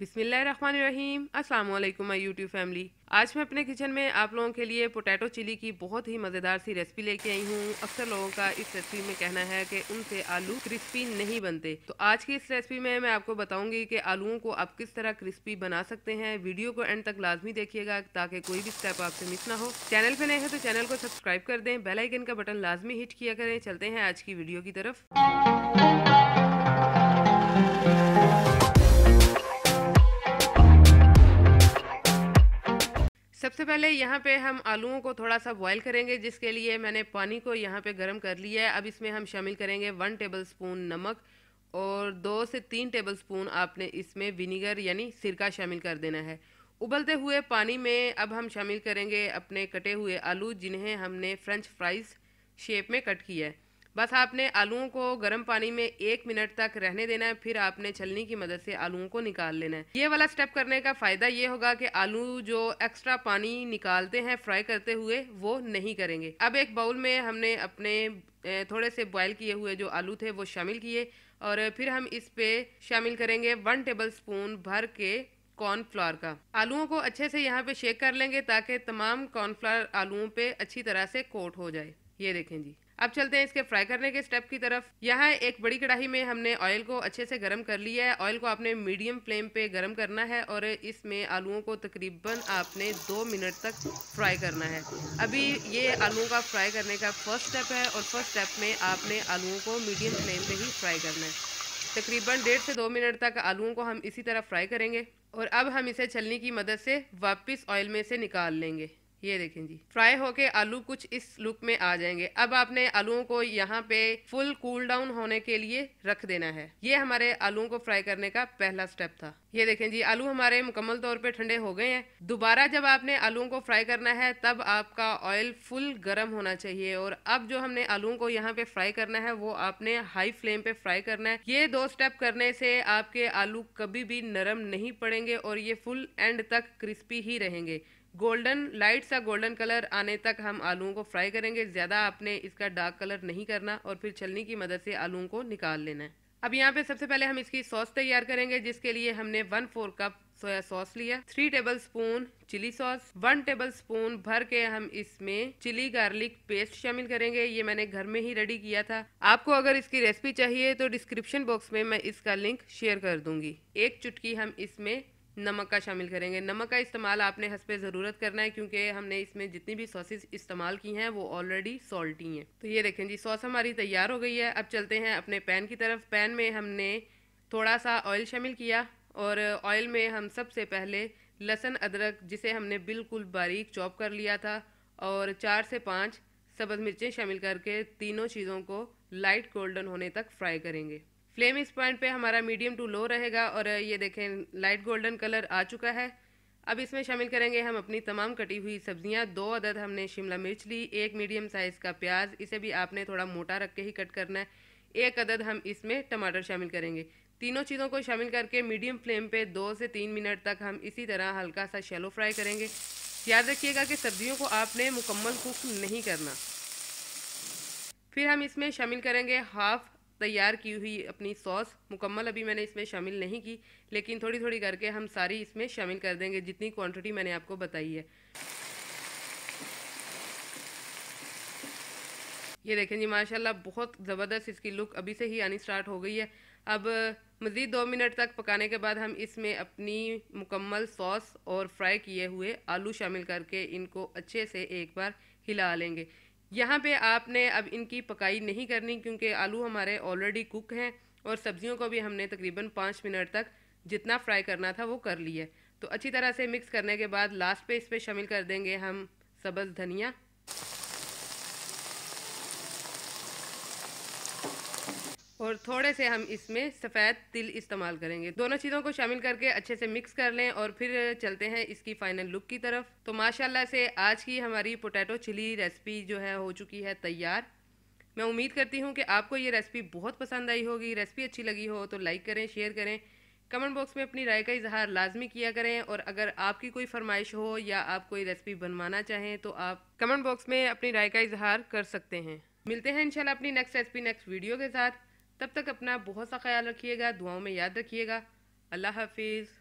बिसमीम अस्सलाम my YouTube family आज मैं अपने किचन में आप लोगों के लिए पोटैटो चिली की बहुत ही मज़ेदार सी रेसिपी लेके आई हूँ अक्सर लोगों का इस रेसिपी में कहना है कि उनसे आलू क्रिस्पी नहीं बनते तो आज की इस रेसिपी में मैं आपको बताऊंगी कि आलूओं को आप किस तरह क्रिस्पी बना सकते हैं वीडियो को एंड तक लाजमी देखिएगा ताकि कोई भी स्टेप आपसे मिस ना हो चैनल पर नए हैं तो चैनल को सब्सक्राइब कर दें बेलाइकन का बटन लाजमी हिट किया करें चलते हैं आज की वीडियो की तरफ पहले यहाँ पे हम आलूओं को थोड़ा सा बॉईल करेंगे जिसके लिए मैंने पानी को यहाँ पे गर्म कर लिया है अब इसमें हम शामिल करेंगे वन टेबल स्पून नमक और दो से तीन टेबल स्पून आपने इसमें विनीगर यानी सिरका शामिल कर देना है उबलते हुए पानी में अब हम शामिल करेंगे अपने कटे हुए आलू जिन्हें हमने फ्रेंच फ्राइज़ शेप में कट किया है बस आपने आलूओं को गर्म पानी में एक मिनट तक रहने देना है फिर आपने छलनी की मदद से आलूओं को निकाल लेना है ये वाला स्टेप करने का फ़ायदा ये होगा कि आलू जो एक्स्ट्रा पानी निकालते हैं फ्राई करते हुए वो नहीं करेंगे अब एक बाउल में हमने अपने थोड़े से बॉयल किए हुए जो आलू थे वो शामिल किए और फिर हम इस पे शामिल करेंगे वन टेबल स्पून भर के कॉर्नफ्लावर का आलूओं को अच्छे से यहाँ पे शेक कर लेंगे ताकि तमाम कॉर्नफ्लावर आलूओं पे अच्छी तरह से कोट हो जाए ये देखें जी अब चलते हैं इसके फ्राई करने के स्टेप की तरफ यहाँ एक बड़ी कढ़ाई में हमने ऑयल को अच्छे से गर्म कर लिया है ऑयल को आपने मीडियम फ्लेम पे गर्म करना है और इसमें आलूओं को तकरीबन आपने दो मिनट तक फ्राई करना है अभी ये आलूओं का फ्राई करने का फर्स्ट स्टेप है और फर्स्ट स्टेप में आपने आलूओं को मीडियम फ्लेम पर ही फ्राई करना है तकरीबन डेढ़ से दो मिनट तक आलुओं को हम इसी तरह फ्राई करेंगे और अब हम इसे छलनी की मदद से वापस ऑयल में से निकाल लेंगे ये देखें जी फ्राई होके आलू कुछ इस लुक में आ जाएंगे अब आपने आलुओं को यहाँ पे फुल कूल डाउन होने के लिए रख देना है ये हमारे आलुओं को फ्राई करने का पहला स्टेप था ये देखें जी आलू हमारे मुकम्मल तौर पे ठंडे हो गए हैं दोबारा जब आपने आलुओं को फ्राई करना है तब आपका ऑयल फुल गर्म होना चाहिए और अब जो हमने आलुओं को यहाँ पे फ्राई करना है वो आपने हाई फ्लेम पे फ्राई करना है ये दो स्टेप करने से आपके आलू कभी भी नरम नहीं पड़ेंगे और ये फुल एंड तक क्रिस्पी ही रहेंगे गोल्डन लाइट सा गोल्डन कलर आने तक हम आलूओं को फ्राई करेंगे ज़्यादा आपने इसका डार्क कलर नहीं करना और फिर छलनी की मदद से आलूओं को निकाल लेना है अब यहाँ पे सबसे पहले हम इसकी सॉस तैयार करेंगे जिसके लिए हमने one four cup soya sauce लिया three tablespoon chilli sauce one tablespoon भर के हम इसमें चिली गार्लिक पेस्ट शामिल करेंगे ये मैंने घर में ही रेडी किया था आपको अगर इसकी रेसिपी चाहिए तो डिस्क्रिप्शन बॉक्स में मैं इसका लिंक शेयर कर दूंगी एक चुटकी हम इसमें नमक का शामिल करेंगे नमक का इस्तेमाल आपने हंसपे ज़रूरत करना है क्योंकि हमने इसमें जितनी भी सॉसेज इस्तेमाल की हैं वो ऑलरेडी सॉल्टी हैं तो ये देखें जी सॉस हमारी तैयार हो गई है अब चलते हैं अपने पैन की तरफ पैन में हमने थोड़ा सा ऑयल शामिल किया और ऑयल में हम सबसे पहले लहसुन अदरक जिसे हमने बिल्कुल बारीक चॉप कर लिया था और चार से पाँच सब्ज़ मिर्चें शामिल करके तीनों चीज़ों को लाइट गोल्डन होने तक फ्राई करेंगे फ्लेम इस पॉइंट पे हमारा मीडियम टू लो रहेगा और ये देखें लाइट गोल्डन कलर आ चुका है अब इसमें शामिल करेंगे हम अपनी तमाम कटी हुई सब्जियां दो अदद हमने शिमला मिर्च ली एक मीडियम साइज़ का प्याज इसे भी आपने थोड़ा मोटा रख के ही कट करना है एक अदद हम इसमें टमाटर शामिल करेंगे तीनों चीज़ों को शामिल करके मीडियम फ्लेम पे दो से तीन मिनट तक हम इसी तरह हल्का सा शेलो फ्राई करेंगे याद रखिएगा कि सब्जियों को आपने मुकम्मल कुक नहीं करना फिर हम इसमें शामिल करेंगे हाफ तैयार की हुई अपनी सॉस मुकम्मल अभी मैंने इसमें शामिल नहीं की लेकिन थोड़ी थोड़ी करके हम सारी इसमें शामिल कर देंगे जितनी क्वांटिटी मैंने आपको बताई है ये देखें जी माशाल्लाह बहुत ज़बरदस्त इसकी लुक अभी से ही आनी स्टार्ट हो गई है अब मज़ीद दो मिनट तक पकाने के बाद हम इसमें अपनी मुकम्मल सॉस और फ्राई किए हुए आलू शामिल करके इनको अच्छे से एक बार हिला लेंगे यहाँ पे आपने अब इनकी पकाई नहीं करनी क्योंकि आलू हमारे ऑलरेडी कुक हैं और सब्जियों को भी हमने तकरीबन पाँच मिनट तक जितना फ्राई करना था वो कर लिया तो अच्छी तरह से मिक्स करने के बाद लास्ट पे इस पर शामिल कर देंगे हम सब्ज़ धनिया और थोड़े से हम इसमें सफ़ेद तिल इस्तेमाल करेंगे दोनों चीज़ों को शामिल करके अच्छे से मिक्स कर लें और फिर चलते हैं इसकी फाइनल लुक की तरफ तो माशाल्लाह से आज की हमारी पोटैटो चिली रेसिपी जो है हो चुकी है तैयार मैं उम्मीद करती हूँ कि आपको ये रेसिपी बहुत पसंद आई होगी रेसिपी अच्छी लगी हो तो लाइक करें शेयर करें कमेंट बॉक्स में अपनी राय का इजहार लाजमी किया करें और अगर आपकी कोई फरमाइश हो या आप कोई रेसिपी बनवाना चाहें तो आप कमेंट बॉक्स में अपनी राय का इजहार कर सकते हैं मिलते हैं इंशाल्लाह अपनी नेक्स्ट रेसिपी नेक्स्ट वीडियो के साथ तब तक अपना बहुत सा ख्याल रखिएगा दुआओं में याद रखिएगा अल्लाह हाफिज़